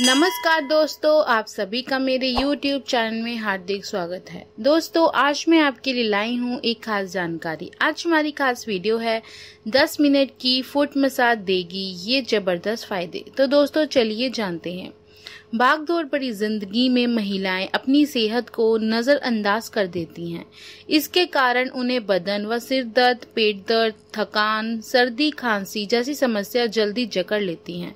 नमस्कार दोस्तों आप सभी का मेरे YouTube चैनल में हार्दिक स्वागत है दोस्तों आज मैं आपके लिए लाई हूँ एक खास जानकारी आज हमारी खास वीडियो है 10 मिनट की फुट मसाज देगी ये जबरदस्त फायदे तो दोस्तों चलिए जानते हैं बागदौर भरी जिंदगी में महिलाएं अपनी सेहत को नज़रअंदाज कर देती हैं इसके कारण उन्हें बदन व सिर दर्द पेट दर्द थकान सर्दी खांसी जैसी समस्या जल्दी जकड़ लेती हैं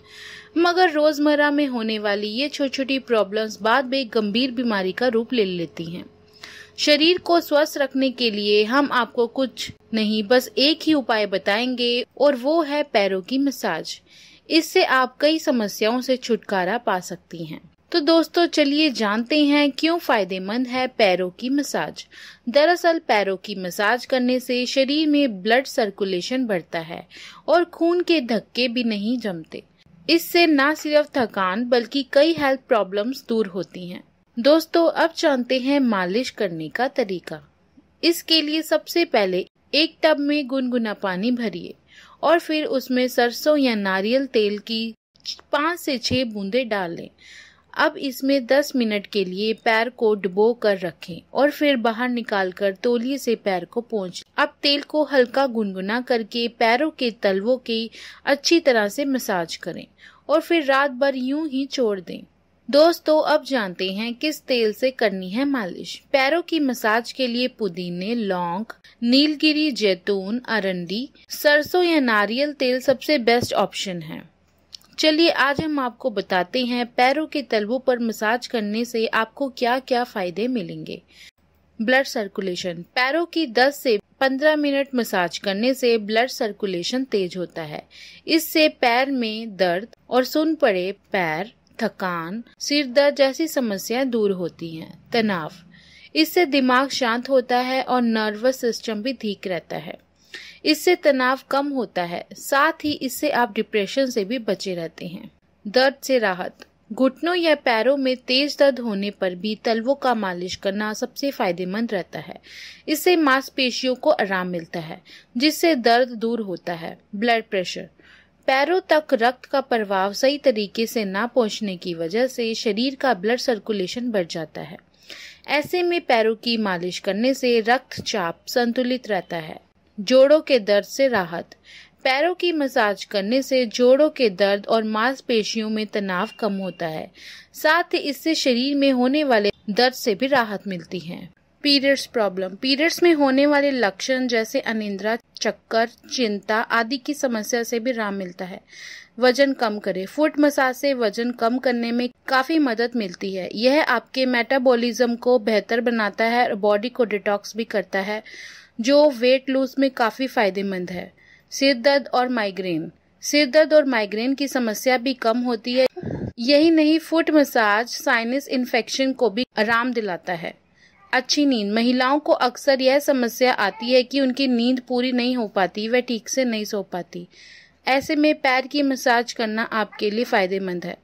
मगर रोज़मर्रा में होने वाली ये छोटी छोटी प्रॉब्लम्स बाद में गंभीर बीमारी का रूप ले लेती हैं शरीर को स्वस्थ रखने के लिए हम आपको कुछ नहीं बस एक ही उपाय बताएंगे और वो है पैरों की मसाज इससे आप कई समस्याओं से छुटकारा पा सकती हैं तो दोस्तों चलिए जानते हैं क्यों फायदेमंद है पैरों की मसाज दरअसल पैरों की मसाज करने से शरीर में ब्लड सर्कुलेशन बढ़ता है और खून के धक्के भी नहीं जमते इससे न सिर्फ थकान बल्कि कई हेल्थ प्रॉब्लम्स दूर होती हैं दोस्तों अब जानते हैं मालिश करने का तरीका इसके लिए सबसे पहले एक टब में गुनगुना पानी भरिए और फिर उसमें सरसों या नारियल तेल की पाँच से छः बूंदे डाल लें अब इसमें 10 मिनट के लिए पैर को डुबो कर रखें और फिर बाहर निकालकर तोलिए से पैर को पोंछ अब तेल को हल्का गुनगुना करके पैरों के तलवों की अच्छी तरह से मसाज करें और फिर रात भर यूं ही छोड़ दें दोस्तों अब जानते हैं किस तेल से करनी है मालिश पैरों की मसाज के लिए पुदीने लौंग नीलगिरी जैतून अरंडी सरसों या नारियल तेल सबसे बेस्ट ऑप्शन है चलिए आज हम आपको बताते हैं पैरों के तलवों पर मसाज करने से आपको क्या क्या फायदे मिलेंगे ब्लड सर्कुलेशन पैरों की 10 से 15 मिनट मसाज करने से ब्लड सर्कुलेशन तेज होता है इससे पैर में दर्द और सुन पड़े पैर थकान सिर दर्द जैसी समस्याएं दूर होती हैं तनाव इससे दिमाग शांत होता है और नर्वस सिस्टम भी ठीक रहता है इससे तनाव कम होता है साथ ही इससे आप डिप्रेशन से भी बचे रहते हैं दर्द से राहत घुटनों या पैरों में तेज दर्द होने पर भी तलवों का मालिश करना सबसे फायदेमंद रहता है इससे मांसपेशियों को आराम मिलता है जिससे दर्द दूर होता है ब्लड प्रेशर पैरों तक रक्त का प्रभाव सही तरीके से ना पहुंचने की वजह से शरीर का ब्लड सर्कुलेशन बढ़ जाता है ऐसे में पैरों की मालिश करने से रक्तचाप संतुलित रहता है जोड़ों के दर्द से राहत पैरों की मसाज करने से जोड़ों के दर्द और मांसपेशियों में तनाव कम होता है साथ ही इससे शरीर में होने वाले दर्द से भी राहत मिलती है पीरियड्स प्रॉब्लम पीरियड्स में होने वाले लक्षण जैसे अनिंद्रा चक्कर चिंता आदि की समस्या से भी राम मिलता है वजन कम करें फुट मसाज से वजन कम करने में काफी मदद मिलती है यह आपके मेटाबॉलिज्म को बेहतर बनाता है और बॉडी को डिटॉक्स भी करता है जो वेट लूज में काफी फायदेमंद है सिर दर्द और माइग्रेन सिर दर्द और माइग्रेन की समस्या भी कम होती है यही नहीं फुट मसाज साइनस इन्फेक्शन को भी आराम दिलाता है अच्छी नींद महिलाओं को अक्सर यह समस्या आती है कि उनकी नींद पूरी नहीं हो पाती वह ठीक से नहीं सो पाती ऐसे में पैर की मसाज करना आपके लिए फायदेमंद है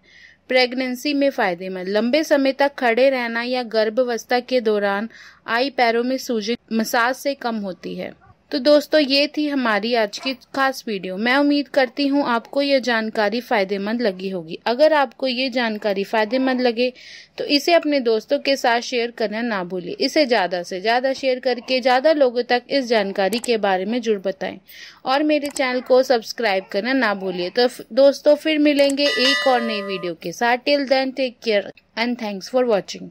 प्रेगनेंसी में फायदेमंद लंबे समय तक खड़े रहना या गर्भावस्था के दौरान आई पैरों में सूजन मसाज से कम होती है तो दोस्तों ये थी हमारी आज की खास वीडियो मैं उम्मीद करती हूँ आपको ये जानकारी फ़ायदेमंद लगी होगी अगर आपको ये जानकारी फ़ायदेमंद लगे तो इसे अपने दोस्तों के साथ शेयर करना ना भूलें इसे ज़्यादा से ज़्यादा शेयर करके ज़्यादा लोगों तक इस जानकारी के बारे में जुड़ बताएं और मेरे चैनल को सब्सक्राइब करना ना भूलिए तो दोस्तों फिर मिलेंगे एक और नई वीडियो के साथ till then take care and thanks for watching